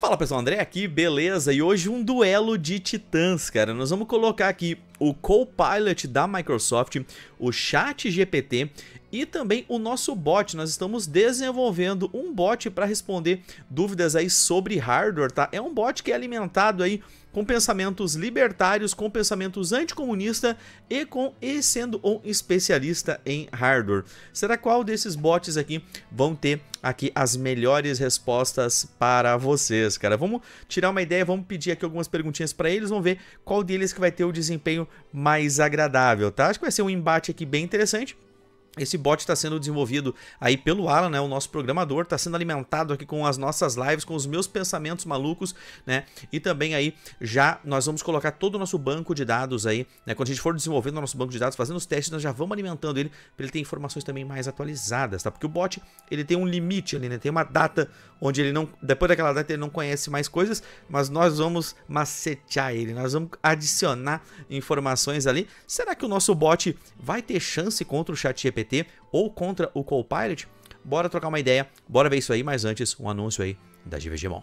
Fala pessoal, André aqui, beleza? E hoje um duelo de titãs, cara. Nós vamos colocar aqui o Copilot da Microsoft, o Chat GPT e também o nosso bot. Nós estamos desenvolvendo um bot para responder dúvidas aí sobre hardware, tá? É um bot que é alimentado aí com pensamentos libertários, com pensamentos anticomunista e com e sendo um especialista em hardware. Será qual desses bots aqui vão ter aqui as melhores respostas para vocês, cara? Vamos tirar uma ideia, vamos pedir aqui algumas perguntinhas para eles, vamos ver qual deles que vai ter o desempenho mais agradável, tá? Acho que vai ser um embate aqui bem interessante. Esse bot está sendo desenvolvido aí pelo Alan, né, o nosso programador, está sendo alimentado aqui com as nossas lives, com os meus pensamentos malucos, né? E também aí já nós vamos colocar todo o nosso banco de dados aí, né? Quando a gente for desenvolvendo o nosso banco de dados, fazendo os testes, nós já vamos alimentando ele para ele ter informações também mais atualizadas, tá? Porque o bot, ele tem um limite ali, né? Tem uma data onde ele não, depois daquela data ele não conhece mais coisas, mas nós vamos macetear ele, nós vamos adicionar informações ali. Será que o nosso bot vai ter chance contra o ChatGPT? GPT ou contra o Copilot? Bora trocar uma ideia, bora ver isso aí, mas antes um anúncio aí da GVGmon.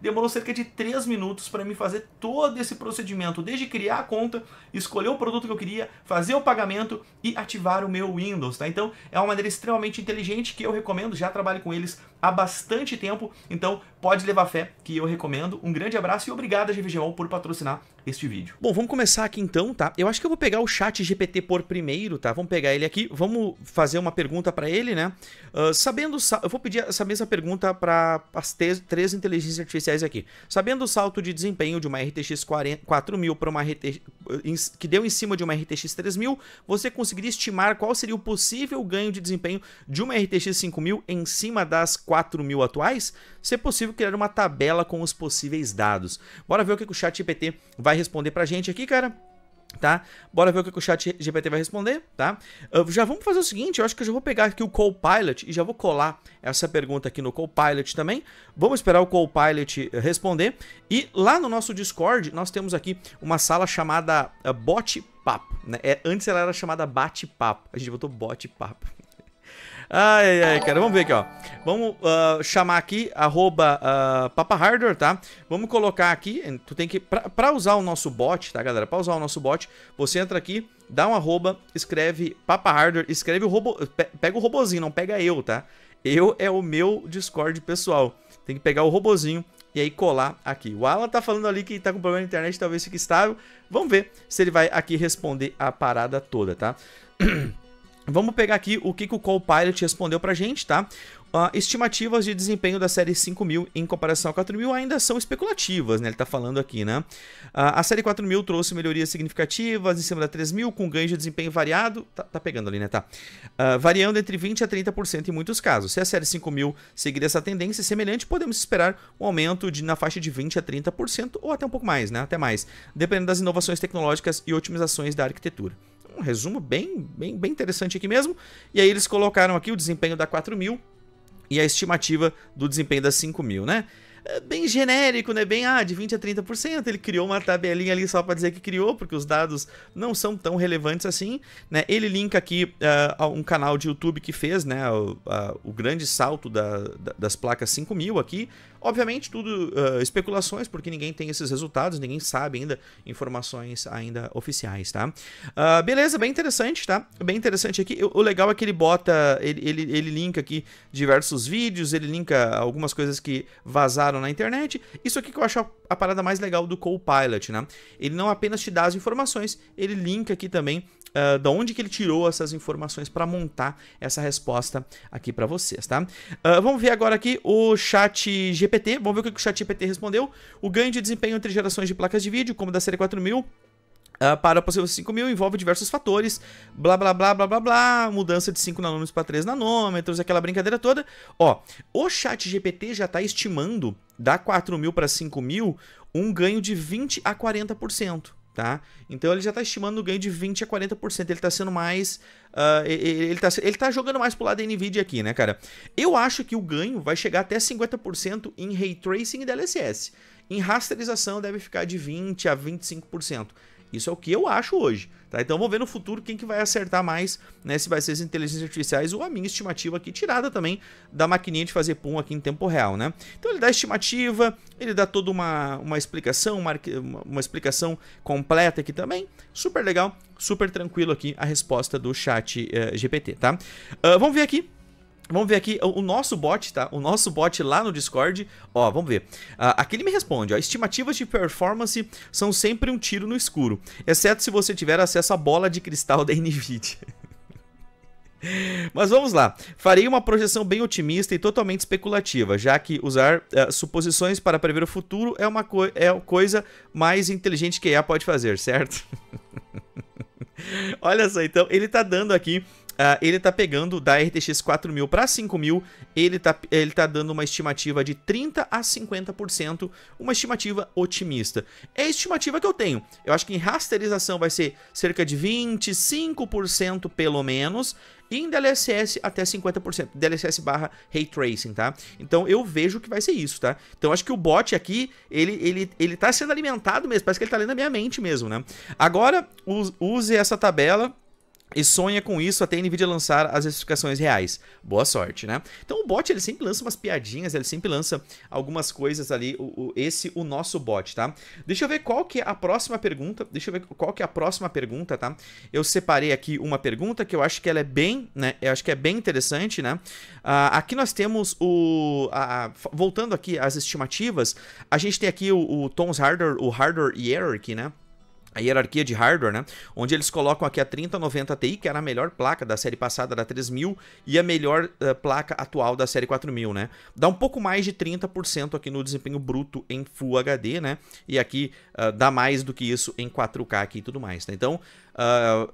demorou cerca de 3 minutos para me fazer todo esse procedimento, desde criar a conta, escolher o produto que eu queria, fazer o pagamento e ativar o meu Windows, tá? Então é uma maneira extremamente inteligente que eu recomendo, já trabalho com eles há bastante tempo, então pode levar fé que eu recomendo. Um grande abraço e obrigado a GVGO por patrocinar este vídeo. Bom, vamos começar aqui então, tá? Eu acho que eu vou pegar o chat GPT por primeiro, tá? Vamos pegar ele aqui, vamos fazer uma pergunta para ele, né? Uh, sabendo, eu vou pedir essa mesma pergunta para as três inteligências artificiais aqui. Sabendo o salto de desempenho de uma RTX 4000 para uma RTX que deu em cima de uma RTX 3000, você conseguiria estimar qual seria o possível ganho de desempenho de uma RTX 5000 em cima das 4000 atuais? Se é possível, criar uma tabela com os possíveis dados. Bora ver o que o chat GPT vai responder pra gente aqui, cara tá? Bora ver o que o chat GPT vai responder, tá? Uh, já vamos fazer o seguinte, eu acho que eu já vou pegar aqui o Copilot e já vou colar essa pergunta aqui no Copilot também. Vamos esperar o Copilot eh, responder. E lá no nosso Discord, nós temos aqui uma sala chamada uh, Bot Papo, né? É, antes ela era chamada Bate Papo, a gente botou Bot Papo. Ai, ai, cara. Vamos ver aqui, ó. Vamos uh, chamar aqui, arroba uh, Papa Hardware, tá? Vamos colocar aqui, tu tem que... Pra, pra, usar o nosso bot, tá, galera? Pra usar o nosso bot, você entra aqui, dá um arroba, escreve Papa Hardware, escreve o robô... Pe, pega o robozinho, não pega eu, tá? Eu é o meu Discord pessoal. Tem que pegar o robozinho e aí colar aqui. O Alan tá falando ali que tá com problema na internet, talvez fique estável. Vamos ver se ele vai aqui responder a parada toda, tá? Vamos pegar aqui o que, que o Copilot respondeu pra gente, tá? Uh, estimativas de desempenho da série 5000 em comparação à 4000 ainda são especulativas, né? Ele tá falando aqui, né? Uh, a série 4000 trouxe melhorias significativas em cima da 3000, com ganho de desempenho variado. Tá, tá pegando ali, né? Tá. Uh, variando entre 20% a 30% em muitos casos. Se a série 5000 seguir essa tendência semelhante, podemos esperar um aumento de, na faixa de 20% a 30% ou até um pouco mais, né? Até mais, dependendo das inovações tecnológicas e otimizações da arquitetura um resumo bem, bem, bem interessante aqui mesmo. E aí eles colocaram aqui o desempenho da 4000 e a estimativa do desempenho da 5000, né? É bem genérico, né? Bem, ah, de 20 a 30%. Ele criou uma tabelinha ali só para dizer que criou, porque os dados não são tão relevantes assim, né? Ele linka aqui uh, um canal de YouTube que fez, né? O, ah, o grande salto da, da, das placas 5000 aqui, Obviamente, tudo uh, especulações, porque ninguém tem esses resultados, ninguém sabe ainda informações ainda oficiais, tá? Uh, beleza, bem interessante, tá? Bem interessante aqui. O, o legal é que ele bota, ele, ele, ele linka aqui diversos vídeos, ele linka algumas coisas que vazaram na internet. Isso aqui que eu acho a parada mais legal do Copilot, né? Ele não apenas te dá as informações, ele linka aqui também ah, da onde que ele tirou essas informações para montar essa resposta aqui para vocês, tá? Uh, vamos ver agora aqui o chat GPT, vamos ver o que o chat GPT respondeu. O ganho de desempenho entre gerações de placas de vídeo, como da série 4000, Uh, ah, para a possível 5000 envolve diversos fatores, blá blá blá blá blá blá, mudança de 5 nanômetros para 3 nanômetros, aquela brincadeira toda. Ó, o chat GPT já está estimando da 4000 para 5000 um ganho de 20 a 40% tá? Então ele já está estimando o ganho de 20 a 40%. Ele está sendo mais. Uh, ele, está ele tá jogando mais pro lado da Nvidia aqui, né, cara? Eu acho que o ganho vai chegar até 50% em ray tracing e DLSS. Em rasterização deve ficar de 20 a 25%. Isso é o que eu acho hoje. Tá? Então vamos ver no futuro quem que vai acertar mais, né? Se vai ser as inteligências artificiais ou a minha estimativa aqui, tirada também da maquininha de fazer pum aqui em tempo real, né? Então ele dá estimativa, ele dá toda uma, uma explicação, uma, uma explicação completa aqui também. Super legal, super tranquilo aqui a resposta do chat uh, eh, GPT, tá? Uh, vamos ver aqui Vamos ver aqui o nosso bot, tá? O nosso bot lá no Discord. Ó, vamos ver. Ah, aqui ele me responde, ó. Estimativas de performance são sempre um tiro no escuro, exceto se você tiver acesso à bola de cristal da NVIDIA. Mas vamos lá. Farei uma projeção bem otimista e totalmente especulativa, já que usar uh, suposições para prever o futuro é uma co é a coisa mais inteligente que a IA pode fazer, certo? Olha só, então, ele tá dando aqui Uh, ele tá pegando da RTX 4000 para 5000, ele tá, ele tá dando uma estimativa de 30 a 50%, uma estimativa otimista. É a estimativa que eu tenho. Eu acho que em rasterização vai ser cerca de 25% pelo menos, e em DLSS até 50%, DLSS barra Ray Tracing, tá? Então eu vejo que vai ser isso, tá? Então acho que o bot aqui, ele, ele, ele tá sendo alimentado mesmo, parece que ele tá lendo a minha mente mesmo, né? Agora, use essa tabela e sonha com isso até a Nvidia lançar as especificações reais. Boa sorte, né? Então o bot ele sempre lança umas piadinhas, ele sempre lança algumas coisas ali, o, o, esse o nosso bot, tá? Deixa eu ver qual que é a próxima pergunta, deixa eu ver qual que é a próxima pergunta, tá? Eu separei aqui uma pergunta que eu acho que ela é bem, né, eu acho que é bem interessante, né? Uh, aqui nós temos o, a, a, voltando aqui às estimativas, a gente tem aqui o, o Tom's Hardware, o Hardware Hierarchy, né? a hierarquia de hardware, né? Onde eles colocam aqui a 3090 Ti, que era a melhor placa da série passada da 3000 e a melhor uh, placa atual da série 4000, né? Dá um pouco mais de 30% aqui no desempenho bruto em Full HD, né? E aqui uh, dá mais do que isso em 4K aqui e tudo mais, né? Então, uh,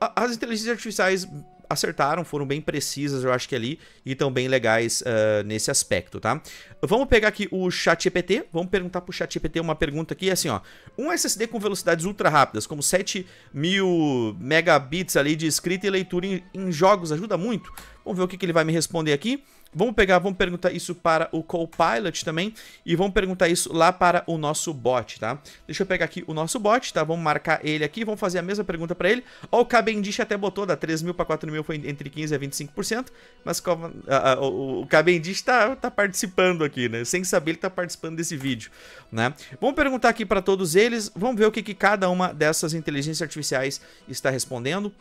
as inteligências artificiais acertaram, foram bem precisas, eu acho que ali, e estão bem legais uh, nesse aspecto, tá? Vamos pegar aqui o ChatGPT, vamos perguntar pro ChatGPT uma pergunta aqui, assim, ó. Um SSD com velocidades ultra rápidas, como 7 mil megabits ali de escrita e leitura em, em jogos, ajuda muito? Vamos ver o que, que ele vai me responder aqui. Vamos pegar, vamos perguntar isso para o Copilot também e vamos perguntar isso lá para o nosso bot, tá? Deixa eu pegar aqui o nosso bot, tá? Vamos marcar ele aqui, vamos fazer a mesma pergunta para ele. Ó, o Cabendish até botou, da 3 mil para 4 mil foi entre 15% a 25%, mas o Cabendish tá, tá participando aqui, né? Sem saber ele tá participando desse vídeo, né? Vamos perguntar aqui para todos eles, vamos ver o que, que cada uma dessas inteligências artificiais está respondendo.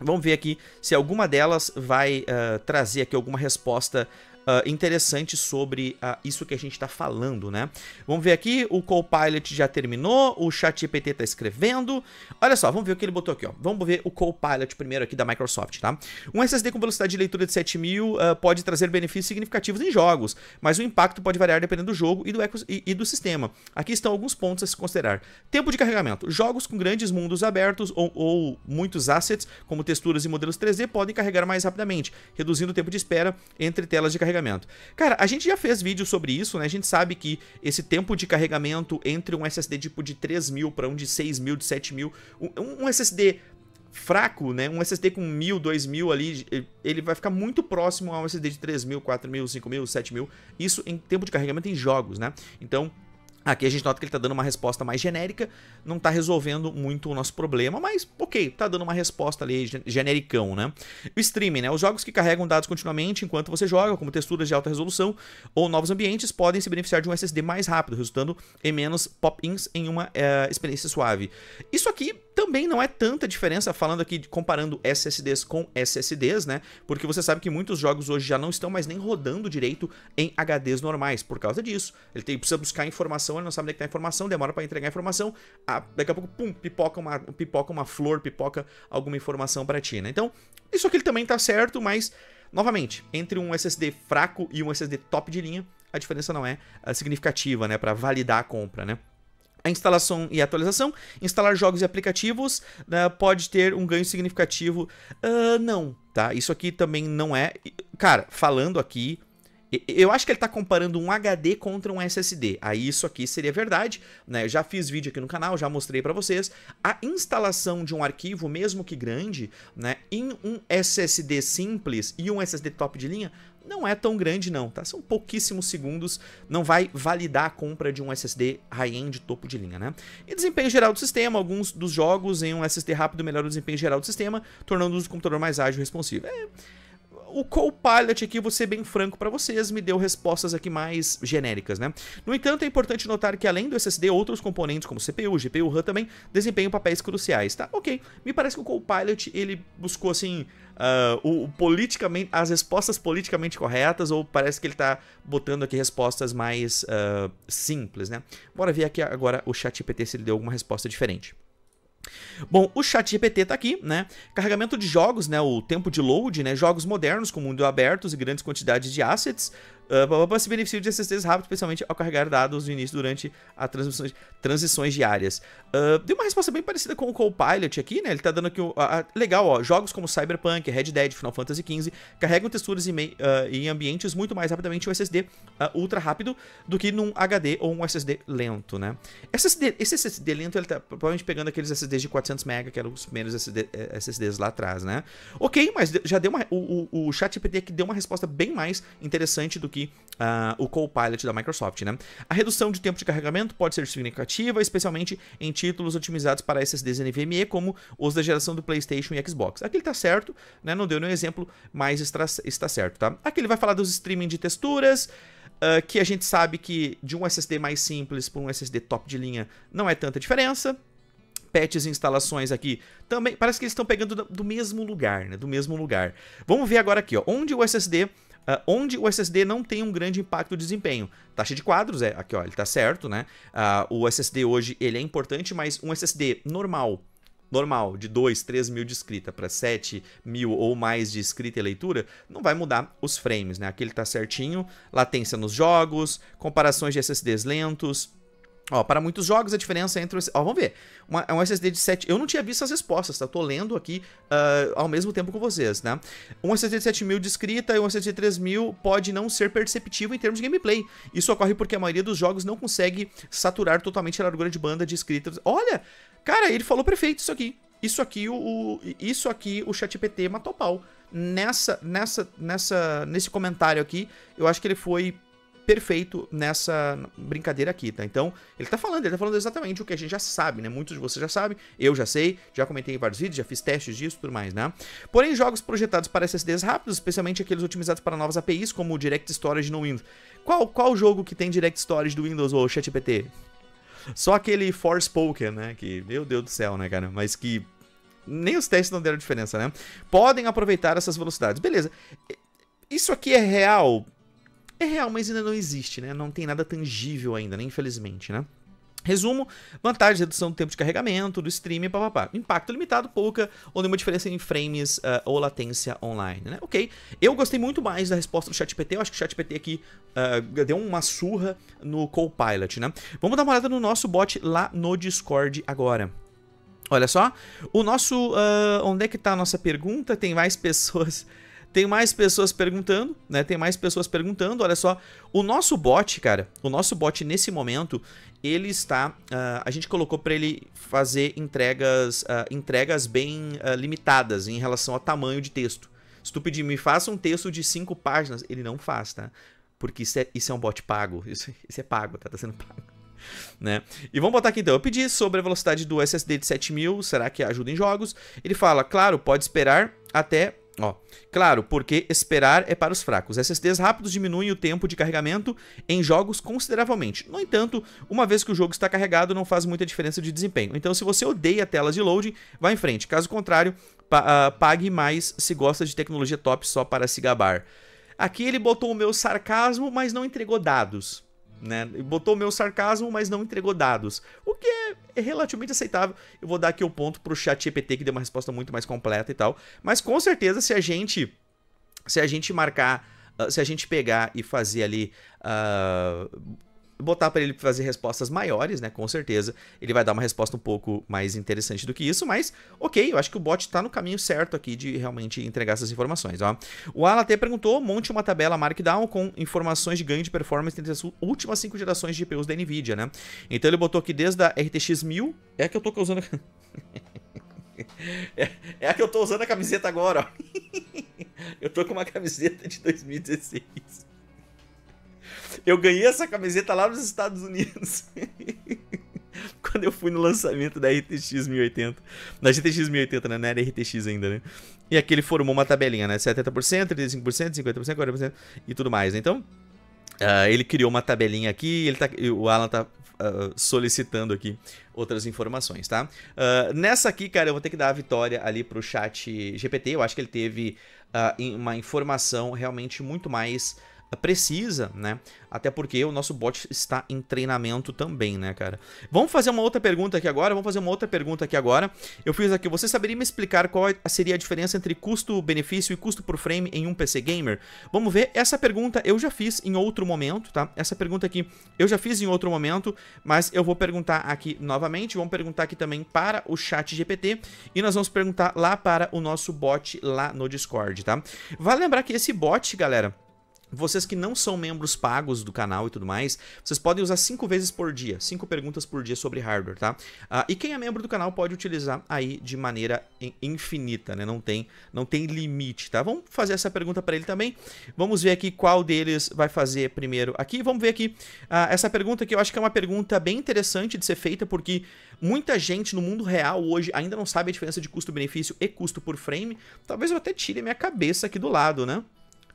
Vamos ver aqui se alguma delas vai uh, trazer aqui alguma resposta uh, interessante sobre uh, isso que a gente está falando, né? Vamos ver aqui, o Copilot já terminou, o ChatGPT está escrevendo. Olha só, vamos ver o que ele botou aqui, ó. Vamos ver o Copilot primeiro aqui da Microsoft, tá? Um SSD com velocidade de leitura de 7000 uh, ah, pode trazer benefícios significativos em jogos, mas o impacto pode variar dependendo do jogo e do, e, e do sistema. Aqui estão alguns pontos a se considerar. Tempo de carregamento. Jogos com grandes mundos abertos ou, ou muitos assets, como texturas e modelos 3D, podem carregar mais rapidamente, reduzindo o tempo de espera entre telas de carregamento carregamento. Cara, a gente já fez vídeo sobre isso, né? A gente sabe que esse tempo de carregamento entre um SSD tipo de 3000 para um de 6000, de 7000, um, SSD fraco, né? Um SSD com 1000, 2000 ali, ele vai ficar muito próximo a um SSD de 3000, 4000, 5000, 7000, isso em tempo de carregamento em jogos, né? Então, Aqui a gente nota que ele está dando uma resposta mais genérica, não está resolvendo muito o nosso problema, mas ok, está dando uma resposta ali genericão, né? O streaming, né? Os jogos que carregam dados continuamente enquanto você joga, como texturas de alta resolução ou novos ambientes, podem se beneficiar de um SSD mais rápido, resultando em menos pop-ins em uma é, experiência suave. Isso aqui também não é tanta diferença falando aqui, comparando SSDs com SSDs, né? Porque você sabe que muitos jogos hoje já não estão mais nem rodando direito em HDs normais por causa disso. Ele tem, precisa buscar informação, ele não sabe onde é está a informação, demora para entregar a informação, a, ah, daqui a pouco, pum, pipoca uma, pipoca uma flor, pipoca alguma informação para ti, né? Então, isso aqui também tá certo, mas, novamente, entre um SSD fraco e um SSD top de linha, a diferença não é ah, significativa, né? Para validar a compra, né? a instalação e a atualização. Instalar jogos e aplicativos né, pode ter um ganho significativo. Uh, não, tá? Isso aqui também não é. Cara, falando aqui. Eu acho que ele está comparando um HD contra um SSD. Aí isso aqui seria verdade, né? Eu já fiz vídeo aqui no canal, já mostrei para vocês a instalação de um arquivo, mesmo que grande, né, em um SSD simples e um SSD top de linha não é tão grande não, tá? São pouquíssimos segundos, não vai validar a compra de um SSD high-end topo de linha, né? E desempenho geral do sistema, alguns dos jogos em um SSD rápido melhoram o desempenho geral do sistema, tornando o uso do computador mais ágil e responsivo. É... O Copilot aqui, vou ser bem franco para vocês, me deu respostas aqui mais genéricas, né? No entanto, é importante notar que além do SSD, outros componentes como CPU, GPU, RAM também desempenham papéis cruciais, tá? Ok, me parece que o Copilot, ele buscou, assim, Uh, o, o, politicamente, as respostas politicamente corretas, ou parece que ele está botando aqui respostas mais uh, simples, né? Bora ver aqui agora o chat GPT se ele deu alguma resposta diferente. Bom, o chat GPT tá aqui, né? Carregamento de jogos, né? O tempo de load, né? Jogos modernos com mundo abertos e grandes quantidades de assets, Uh, se beneficiam de SSDs rápidos, especialmente ao carregar dados no início durante as transições, transições diárias. Uh, ah, deu uma resposta bem parecida com o Copilot aqui, né? Ele tá dando aqui. Uh, legal, ó. Jogos como Cyberpunk, Red Dead, Final Fantasy XV carregam texturas em, em ambientes muito mais rapidamente um SSD ultra rápido do que num HD ou um SSD lento, né? SSD, esse SSD lento, ele tá provavelmente pegando aqueles SSDs de 400 MB, que eram os primeiros SSD, eh, SSDs lá atrás, né? Ok, mas já deu uma. O, o, o ChatGPT aqui deu uma resposta bem mais interessante do que que Uh, o Copilot da Microsoft, né? A redução de tempo de carregamento pode ser significativa, especialmente em títulos otimizados para SSDs NVMe, como os da geração do PlayStation e Xbox. Aqui ele tá certo, né? Não deu nenhum exemplo, mas está, está certo, tá? Aqui ele vai falar dos streaming de texturas, uh, que a gente sabe que de um SSD mais simples para um SSD top de linha não é tanta diferença, patches e instalações aqui também. Parece que eles estão pegando do, do mesmo lugar, né? Do mesmo lugar. Vamos ver agora aqui, ó. Onde o SSD Uh, onde o SSD não tem um grande impacto de desempenho. Taxa tá de quadros, é, aqui ó, ele tá certo, né? Uh, o SSD hoje, ele é importante, mas um SSD normal, normal, de 2, 3 mil de escrita para 7 mil ou mais de escrita e leitura, não vai mudar os frames, né? Aqui ele tá certinho, latência nos jogos, comparações de SSDs lentos, Ó, para muitos jogos a diferença entre... Ó, vamos ver. Uma, é um SSD de 7... Eu não tinha visto as respostas, tá? tô lendo aqui uh, ao mesmo tempo com vocês, né? Um SSD de 7000 de escrita e um SSD de 3000 pode não ser perceptivo em termos de gameplay. Isso ocorre porque a maioria dos jogos não consegue saturar totalmente a largura de banda de escrita. Olha! Cara, ele falou perfeito isso aqui. Isso aqui o, o isso aqui o ChatPT matou pau. Nessa, nessa, nessa, nesse comentário aqui, eu acho que ele foi perfeito nessa brincadeira aqui, tá? Então, ele tá falando, ele tá falando exatamente o que a gente já sabe, né? Muitos de vocês já sabem, eu já sei, já comentei em vários vídeos, já fiz testes disso e tudo mais, né? Porém, jogos projetados para SSDs rápidos, especialmente aqueles otimizados para novas APIs, como o Direct Storage no Windows. Qual, qual jogo que tem Direct Storage do Windows ou ChatGPT? Só aquele Poker, né? Que, meu Deus do céu, né, cara? Mas que nem os testes não deram diferença, né? Podem aproveitar essas velocidades. Beleza. Isso aqui é real? é real, mas ainda não existe, né? Não tem nada tangível ainda, né? Infelizmente, né? Resumo, vantagens, redução do tempo de carregamento, do streaming, papapá. Impacto limitado, pouca, ou nenhuma diferença em frames uh, ou latência online, né? Ok, eu gostei muito mais da resposta do ChatGPT, eu acho que o ChatGPT aqui uh, deu uma surra no Copilot, né? Vamos dar uma olhada no nosso bot lá no Discord agora. Olha só, o nosso, uh, onde é que tá a nossa pergunta? Tem mais pessoas tem mais pessoas perguntando, né? Tem mais pessoas perguntando. Olha só, o nosso bot, cara, o nosso bot nesse momento, ele está. Uh, a gente colocou para ele fazer entregas, uh, entregas bem uh, limitadas em relação ao tamanho de texto. Se tu pedir, me faça um texto de cinco páginas, ele não faz, tá? Porque isso é, isso é um bot pago. Isso, isso é pago, tá? Tá sendo pago. Né? E vamos botar aqui então. Eu pedi sobre a velocidade do SSD de 7000, será que ajuda em jogos? Ele fala, claro, pode esperar até Ó, claro, porque esperar é para os fracos. SSDs rápidos diminuem o tempo de carregamento em jogos consideravelmente. No entanto, uma vez que o jogo está carregado, não faz muita diferença de desempenho. Então, se você odeia telas de loading, vá em frente. Caso contrário, pa uh, pague mais se gosta de tecnologia top só para se gabar. Aqui ele botou o meu sarcasmo, mas não entregou dados né? Botou o meu sarcasmo, mas não entregou dados. O que é relativamente aceitável. Eu vou dar aqui o ponto pro chat GPT, que deu uma resposta muito mais completa e tal. Mas com certeza, se a gente. Se a gente marcar. Ah, se a gente pegar e fazer ali. Uh, botar para ele fazer respostas maiores, né? Com certeza ele vai dar uma resposta um pouco mais interessante do que isso, mas ok, eu acho que o bot está no caminho certo aqui de realmente entregar essas informações, ó. O Alan até perguntou, monte uma tabela Markdown com informações de ganho de performance entre as últimas cinco gerações de GPUs da NVIDIA, né? Então ele botou aqui desde a RTX 1000, é a que eu tô usando... é, é a que eu tô usando a camiseta agora, ó. eu tô com uma camiseta de 2016. Eu ganhei essa camiseta lá nos Estados Unidos. Quando eu fui no lançamento da RTX 1080. Na GTX 1080, né? Não era RTX ainda, né? E aqui ele formou uma tabelinha, né? 70%, 35%, 50%, 40% e tudo mais, né? Então, uh, ele criou uma tabelinha aqui. Ele tá, o Alan tá Uh, solicitando aqui outras informações, tá? Uh, nessa aqui, cara, eu vou ter que dar a vitória ali pro chat GPT. Eu acho que ele teve uh, uma informação realmente muito mais precisa, né? Até porque o nosso bot está em treinamento também, né, cara? Vamos fazer uma outra pergunta aqui agora, vamos fazer uma outra pergunta aqui agora. Eu fiz aqui, você saberia me explicar qual é, seria a diferença entre custo-benefício e custo por frame em um PC gamer? Vamos ver, essa pergunta eu já fiz em outro momento, tá? Essa pergunta aqui eu já fiz em outro momento, mas eu vou perguntar aqui novamente, vamos perguntar aqui também para o chat GPT e nós vamos perguntar lá para o nosso bot lá no Discord, tá? Vale lembrar que esse bot, galera vocês que não são membros pagos do canal e tudo mais, vocês podem usar cinco vezes por dia, cinco perguntas por dia sobre hardware, tá? Ah, e quem é membro do canal pode utilizar aí de maneira infinita, né? Não tem, não tem limite, tá? Vamos fazer essa pergunta para ele também. Vamos ver aqui qual deles vai fazer primeiro aqui. Vamos ver aqui ah, essa pergunta que eu acho que é uma pergunta bem interessante de ser feita, porque muita gente no mundo real hoje ainda não sabe a diferença de custo-benefício e custo por frame. Talvez eu até tire a minha cabeça aqui do lado, né?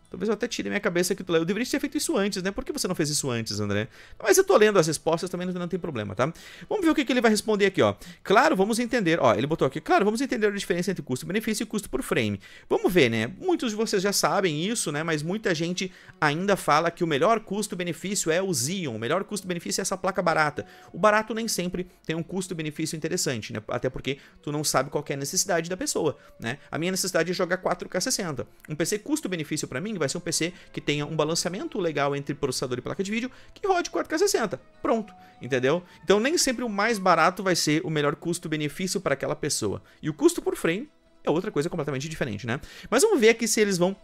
Talvez eu até tire minha cabeça aqui Eu deveria ter feito isso antes, né? Por que você não fez isso antes, André? Mas eu tô lendo as respostas, também não tem problema, tá? Vamos ver o que, que ele vai responder aqui, ó. Claro, vamos entender. Ó, ele botou aqui. Claro, vamos entender a diferença entre custo-benefício e custo por frame. Vamos ver, né? Muitos de vocês já sabem isso, né? Mas muita gente ainda fala que o melhor custo-benefício é o Xeon. O melhor custo-benefício é essa placa barata. O barato nem sempre tem um custo-benefício interessante, né? Até porque tu não sabe qual é a necessidade da pessoa, né? A minha necessidade é jogar 4K60. Um PC custo-benefício para mim ele vai ser um PC que tenha um balanceamento legal entre processador e placa de vídeo que rode 4K60. Pronto, entendeu? Então nem sempre o mais barato vai ser o melhor custo-benefício para aquela pessoa. E o custo por frame é outra coisa completamente diferente, né? Mas vamos ver aqui se eles vão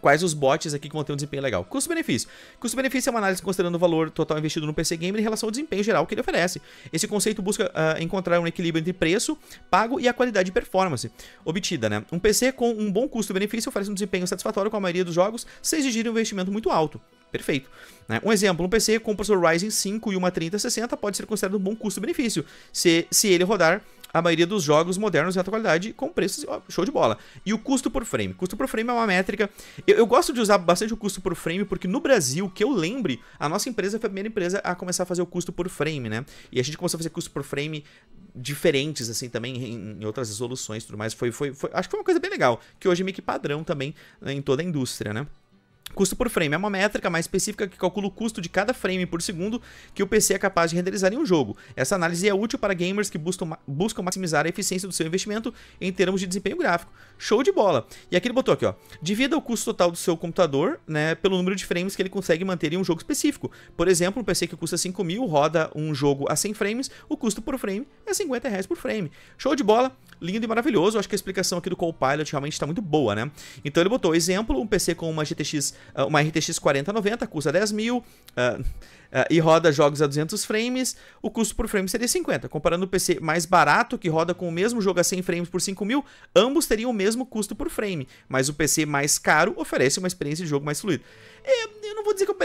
quais os bots aqui que vão ter um desempenho legal. Custo-benefício. Custo-benefício é uma análise considerando o valor total investido no PC Gamer em relação ao desempenho geral que ele oferece. Esse conceito busca uh, encontrar um equilíbrio entre preço pago e a qualidade de performance obtida, né? Um PC com um bom custo-benefício oferece um desempenho satisfatório com a maioria dos jogos, sem exigir um investimento muito alto. Perfeito. Né? Um exemplo, um PC com um processador Ryzen 5 e uma 3060 pode ser considerado um bom custo-benefício, se, se ele rodar a maioria dos jogos modernos de alta qualidade com preços ó, show de bola. E o custo por frame. Custo por frame é uma métrica. Eu, eu, gosto de usar bastante o custo por frame porque no Brasil, que eu lembre, a nossa empresa foi a primeira empresa a começar a fazer o custo por frame, né? E a gente começou a fazer custo por frame diferentes, assim, também em, em outras resoluções e tudo mais. Foi, foi, foi, acho que foi uma coisa bem legal, que hoje é meio que padrão também né, em toda a indústria, né? Custo por frame é uma métrica mais específica que calcula o custo de cada frame por segundo que o PC é capaz de renderizar em um jogo. Essa análise é útil para gamers que buscam, maximizar a eficiência do seu investimento em termos de desempenho gráfico. Show de bola! E aqui ele botou aqui, ó. Divida o custo total do seu computador né, pelo número de frames que ele consegue manter em um jogo específico. Por exemplo, um PC que custa 5 mil, roda um jogo a 100 frames, o custo por frame é 50 reais por frame. Show de bola! Lindo e maravilhoso. Acho que a explicação aqui do Copilot realmente está muito boa, né? Então ele botou exemplo, um PC com uma GTX ah, uma RTX 4090 custa 10 mil uh, uh, e roda jogos a 200 frames, o custo por frame seria 50. Comparando o PC mais barato, que roda com o mesmo jogo a 100 frames por 5 mil, ambos teriam o mesmo custo por frame, mas o PC mais caro oferece uma experiência de jogo mais fluida. É, eu não vou dizer que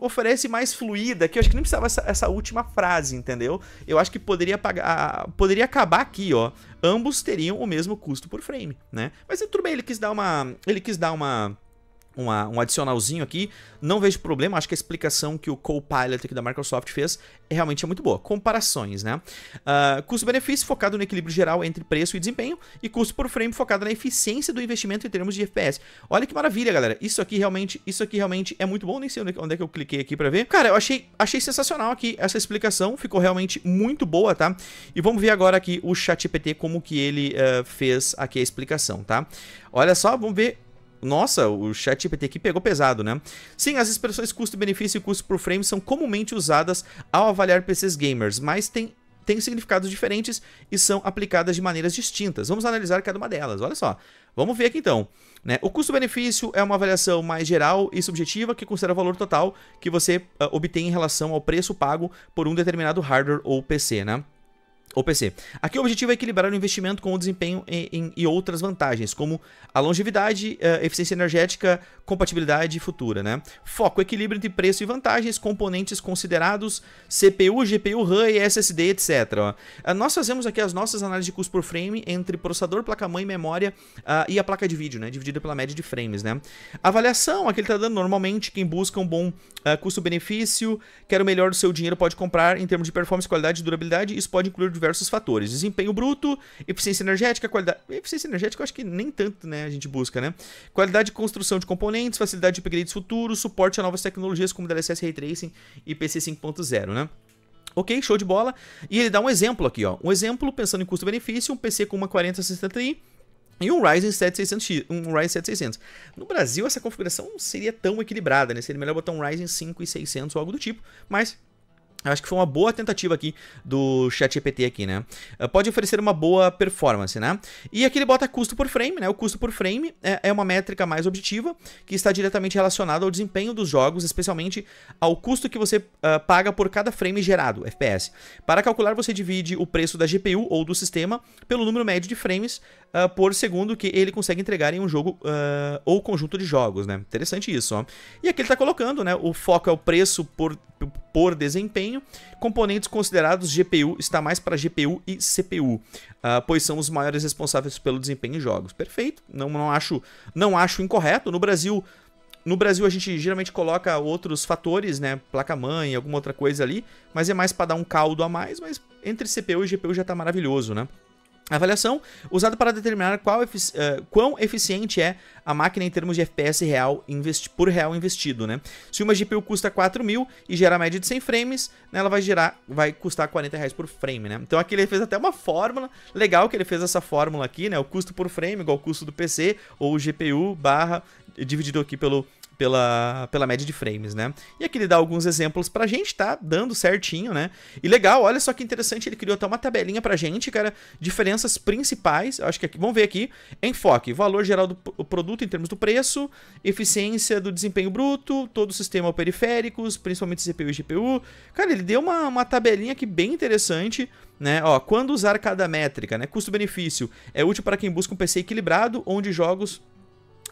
oferece mais fluida, que eu acho que nem precisava essa, essa última frase, entendeu? Eu acho que poderia, pagar, poderia acabar aqui, ó. Ambos teriam o mesmo custo por frame, né? Mas tudo bem, ele quis dar uma... Ele quis dar uma uma, um adicionalzinho aqui. Não vejo problema, acho que a explicação que o Copilot aqui da Microsoft fez é, realmente é muito boa. Comparações, né? Uh, Custo-benefício focado no equilíbrio geral entre preço e desempenho e custo por frame focado na eficiência do investimento em termos de FPS. Olha que maravilha, galera. Isso aqui realmente, isso aqui realmente é muito bom. Nem sei onde é que é eu cliquei aqui para ver. Cara, eu achei, achei sensacional aqui essa explicação. Ficou realmente muito boa, tá? E vamos ver agora aqui o ChatGPT como que ele uh, fez aqui a explicação, tá? Olha só, vamos ver nossa, o chat GPT aqui pegou pesado, né? Sim, as expressões custo-benefício e custo por frame são comumente usadas ao avaliar PCs gamers, mas tem têm significados diferentes e são aplicadas de maneiras distintas. Vamos analisar cada uma delas, olha só. Vamos ver aqui então. Né? O custo-benefício é uma avaliação mais geral e subjetiva que considera o valor total que você uh, obtém em relação ao preço pago por um determinado hardware ou PC, né? ou PC. Aqui o objetivo é equilibrar o investimento com o desempenho em, em, e outras vantagens, como a longevidade, eh, eficiência energética, compatibilidade futura, né? Foco, equilíbrio entre preço e vantagens, componentes considerados, CPU, GPU, RAM e SSD, etc. Eh, nós fazemos aqui as nossas análises de custo por frame entre processador, placa-mãe, memória uh, e a placa de vídeo, né? Dividida pela média de frames, né? Avaliação, aqui ele tá dando normalmente quem busca um bom uh, custo-benefício, quer o melhor do seu dinheiro, pode comprar em termos de performance, qualidade e durabilidade, isso pode incluir diversos fatores. Desempenho bruto, eficiência energética, qualidade. Eficiência energética eu acho que nem tanto, né? A gente busca, né? Qualidade de construção de componentes, facilidade de upgrades futuros, suporte a novas tecnologias como DLSS Ray Tracing e PC 5.0, né? Ok, show de bola. E ele dá um exemplo aqui, ó. Um exemplo pensando em custo-benefício, um PC com uma 4060 Ti e um Ryzen 7600X, um Ryzen 7600. No Brasil essa configuração não seria tão equilibrada, né? Seria melhor botar um Ryzen 5 e 600 ou algo do tipo, mas Acho que foi uma boa tentativa aqui do ChatGPT aqui, né? Eh, pode oferecer uma boa performance, né? E aqui ele bota custo por frame, né? O custo por frame é, é uma métrica mais objetiva que está diretamente relacionada ao desempenho dos jogos, especialmente ao custo que você uh, paga por cada frame gerado, FPS. Para calcular, você divide o preço da GPU ou do sistema pelo número médio de frames uh, por segundo que ele consegue entregar em um jogo uh, ou conjunto de jogos, né? Interessante isso, ó. E aqui ele está colocando, né? O foco é o preço por, por desempenho. Componentes considerados GPU está mais para GPU e CPU, uh, ah, pois são os maiores responsáveis pelo desempenho em jogos. Perfeito. Não, não acho, não acho incorreto. No Brasil no Brasil a gente geralmente coloca outros fatores, né, placa-mãe, alguma outra coisa ali, mas é mais para dar um caldo a mais, mas entre CPU e GPU já está maravilhoso, né? Avaliação usada para determinar qual efici uh, quão eficiente é a máquina em termos de FPS real por real investido, né? Se uma GPU custa 4 mil e a média de 100 frames, né, ela vai gerar, vai custar 40 reais por frame, né? Então aqui ele fez até uma fórmula, legal que ele fez essa fórmula aqui, né? O custo por frame igual o custo do PC ou o GPU barra dividido aqui pelo pela, pela média de frames, né? E aqui ele dá alguns exemplos pra gente, tá? Dando certinho, né? E legal, olha só que interessante, ele criou até uma tabelinha pra gente, cara, diferenças principais, acho que aqui, vamos ver aqui, enfoque, valor geral do produto em termos do preço, eficiência do desempenho bruto, todo o sistema periféricos, principalmente CPU e GPU. Cara, ele deu uma, uma tabelinha aqui bem interessante, né? Ó, quando usar cada métrica, né? Custo-benefício é útil para quem busca um PC equilibrado, onde jogos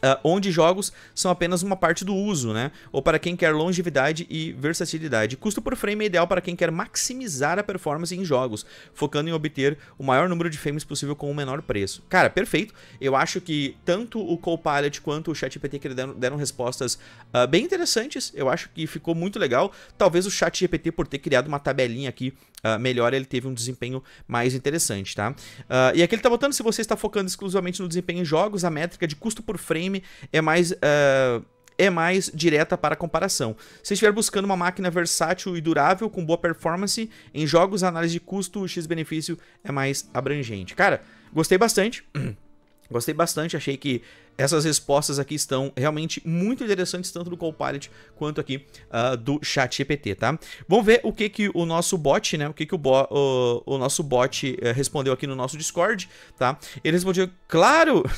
Uh, onde jogos são apenas uma parte do uso, né? Ou para quem quer longevidade e versatilidade. Custo por frame é ideal para quem quer maximizar a performance em jogos, focando em obter o maior número de frames possível com o menor preço. Cara, perfeito. Eu acho que tanto o Copilot quanto o ChatGPT deram, deram respostas uh, bem interessantes. Eu acho que ficou muito legal. Talvez o ChatGPT por ter criado uma tabelinha aqui uh, melhor, ele teve um desempenho mais interessante, tá? Uh, e aqui ele tá botando, se você está focando exclusivamente no desempenho em jogos, a métrica de custo por frame é mais... Uh, é mais direta para comparação. Se estiver buscando uma máquina versátil e durável com boa performance em jogos, a análise de custo x-benefício é mais abrangente. Cara, gostei bastante. Gostei bastante, achei que essas respostas aqui estão realmente muito interessantes, tanto do Copilot quanto aqui uh, do ChatGPT, tá? Vamos ver o que que o nosso bot, né? O que que o, bo o, o nosso bot uh, respondeu aqui no nosso Discord, tá? Ele respondeu, claro!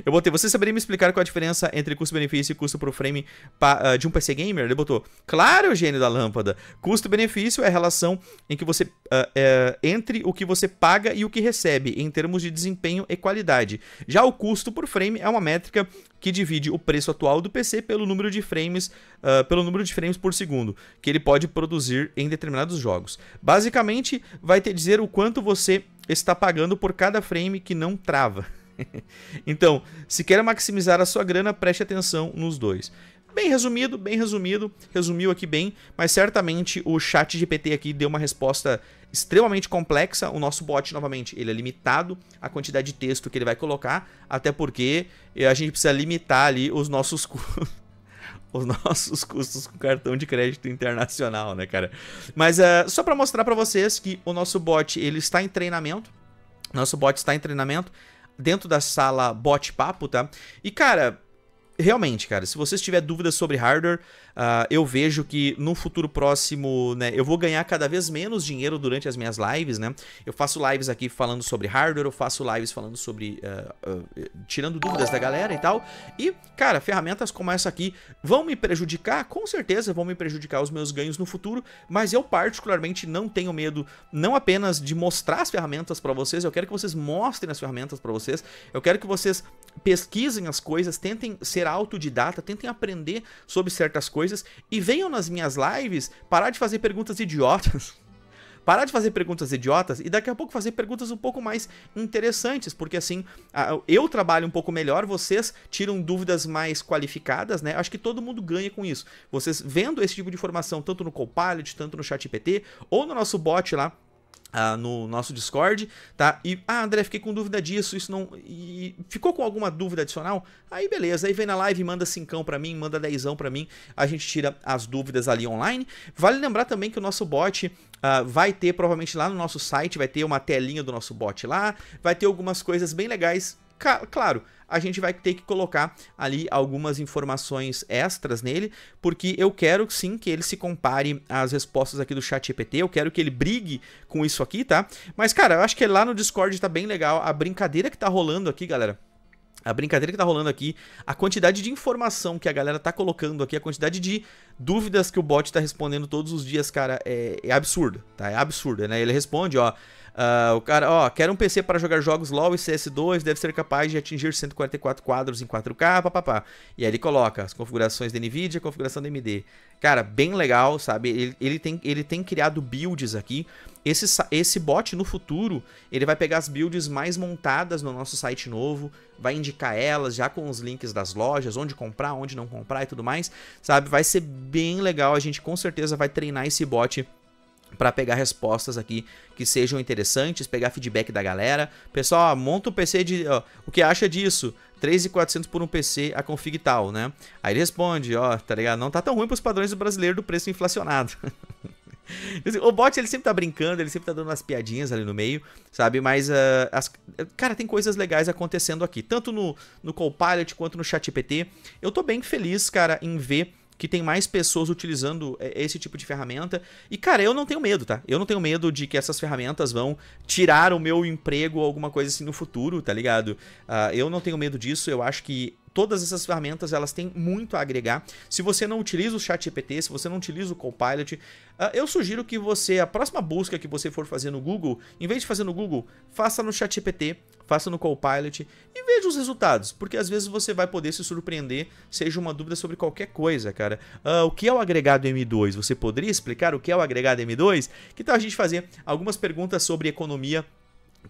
eu botei, você saberia me explicar qual a diferença entre custo-benefício e custo por frame uh, ah, de um PC Gamer? Ele botou, claro, gênio da lâmpada! Custo-benefício é a relação em que você... Ah, é, entre o que você paga e o que recebe, em termos de desempenho e qualidade. Já o custo por frame é uma métrica métrica que divide o preço atual do PC pelo número de frames, uh, pelo número de frames por segundo que ele pode produzir em determinados jogos. Basicamente, vai te dizer o quanto você está pagando por cada frame que não trava. então, se quer maximizar a sua grana, preste atenção nos dois. Bem resumido, bem resumido, resumiu aqui bem, mas certamente o chat GPT aqui deu uma resposta extremamente complexa. O nosso bot, novamente, ele é limitado a quantidade de texto que ele vai colocar, até porque eh, a gente precisa limitar ali os nossos os nossos custos com cartão de crédito internacional, né, cara? Mas uh, só para mostrar para vocês que o nosso bot ele está em treinamento, nosso bot está em treinamento dentro da sala bot papo, tá? E cara, realmente, cara, se você tiver dúvidas sobre hardware, uh, eu vejo que no futuro próximo, né, eu vou ganhar cada vez menos dinheiro durante as minhas lives, né? Eu faço lives aqui falando sobre hardware, eu faço lives falando sobre. Uh, uh, tirando dúvidas da galera e tal. E, cara, ferramentas como essa aqui vão me prejudicar? Com certeza vão me prejudicar os meus ganhos no futuro, mas eu particularmente não tenho medo, não apenas de mostrar as ferramentas para vocês, eu quero que vocês mostrem as ferramentas para vocês, eu quero que vocês pesquisem as coisas, tentem ser autodidata, tentem aprender sobre certas coisas coisas e venham nas minhas lives parar de fazer perguntas idiotas. parar de fazer perguntas idiotas e daqui a pouco fazer perguntas um pouco mais interessantes, porque assim, eu trabalho um pouco melhor, vocês tiram dúvidas mais qualificadas, né? Acho que todo mundo ganha com isso. Vocês vendo esse tipo de informação, tanto no Copilot, tanto no ChatGPT, ou no nosso bot lá, ah, no nosso Discord, tá? E, ah, André, fiquei com dúvida disso, isso não. E ficou com alguma dúvida adicional? Aí beleza, aí vem na live, manda cincão pra mim, manda dezão pra mim, a gente tira as dúvidas ali online. Vale lembrar também que o nosso bot ah, vai ter, provavelmente lá no nosso site, vai ter uma telinha do nosso bot lá, vai ter algumas coisas bem legais claro, a gente vai ter que colocar ali algumas informações extras nele, porque eu quero sim que ele se compare às respostas aqui do chat GPT, eu quero que ele brigue com isso aqui, tá? Mas, cara, eu acho que lá no Discord tá bem legal a brincadeira que tá rolando aqui, galera. A brincadeira que tá rolando aqui, a quantidade de informação que a galera tá colocando aqui, a quantidade de dúvidas que o bot tá respondendo todos os dias, cara, é, é absurdo, tá? É absurdo, né? Ele responde, ó, Uh, o cara, ó, quer um PC para jogar jogos LoL e CS2, deve ser capaz de atingir 144 quadros em 4K, papapá. E aí ele coloca as configurações da NVIDIA, a configuração da AMD. Cara, bem legal, sabe? Ele, ele, tem, ele tem criado builds aqui. Esse, esse bot no futuro, ele vai pegar as builds mais montadas no nosso site novo, vai indicar elas já com os links das lojas, onde comprar, onde não comprar e tudo mais, sabe? Vai ser bem legal, a gente com certeza vai treinar esse bot para pegar respostas aqui que sejam interessantes, pegar feedback da galera. Pessoal, monta um PC de, ó, o que acha disso? 3.400 por um PC, a config tal, né? Aí ele responde, ó, tá ligado? Não tá tão ruim para os padrões do brasileiro do preço inflacionado. O bot ele sempre tá brincando, ele sempre tá dando umas piadinhas ali no meio, sabe? Mas, uh, as... cara, tem coisas legais acontecendo aqui, tanto no, no Copilot quanto no ChatGPT. Eu tô bem feliz, cara, em ver que tem mais pessoas utilizando é, esse tipo de ferramenta. E, cara, eu não tenho medo, tá? Eu não tenho medo de que essas ferramentas vão tirar o meu emprego ou alguma coisa assim no futuro, tá ligado? Uh, eu não tenho medo disso, eu acho que todas essas ferramentas elas têm muito a agregar. Se você não utiliza o chat GPT se você não utiliza o Copilot, ah, eu sugiro que você, a próxima busca que você for fazer no Google, em vez de fazer no Google, faça no chat GPT faça no Copilot e veja os resultados, porque às vezes você vai poder se surpreender, seja uma dúvida sobre qualquer coisa, cara. Uh, o que é o agregado M2? Você poderia explicar o que é o agregado M2? Que tal a gente fazer algumas perguntas sobre economia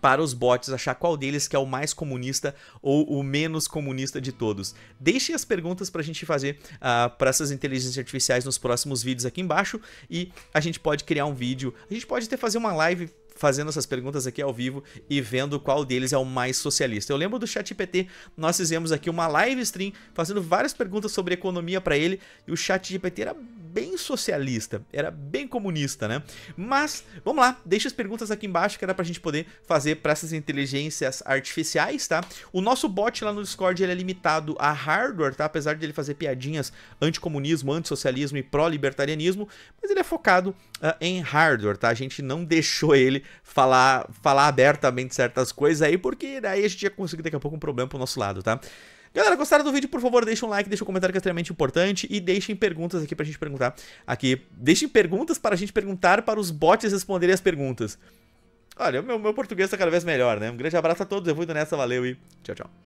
para os bots achar qual deles que é o mais comunista ou o menos comunista de todos. Deixem as perguntas para a gente fazer uh, ah, para essas inteligências artificiais nos próximos vídeos aqui embaixo e a gente pode criar um vídeo, a gente pode até fazer uma live fazendo essas perguntas aqui ao vivo e vendo qual deles é o mais socialista. Eu lembro do ChatGPT, nós fizemos aqui uma live stream fazendo várias perguntas sobre economia para ele e o ChatGPT era bem socialista, era bem comunista, né? Mas, vamos lá, deixa as perguntas aqui embaixo que era pra gente poder fazer para essas inteligências artificiais, tá? O nosso bot lá no Discord, ele é limitado a hardware, tá? Apesar de ele fazer piadinhas anticomunismo, antissocialismo e pró-libertarianismo, mas ele é focado uh, em hardware, tá? A gente não deixou ele falar, falar abertamente certas coisas aí, porque daí a gente ia conseguir daqui a pouco um problema pro nosso lado, tá? Galera, gostaram do vídeo? Por favor, deixem um like, deixem um comentário que é extremamente importante e deixem perguntas aqui pra gente perguntar. Aqui, deixem perguntas para a gente perguntar para os bots responderem as perguntas. Olha, o meu, meu português tá cada vez melhor, né? Um grande abraço a todos, eu vou indo nessa, valeu e tchau, tchau.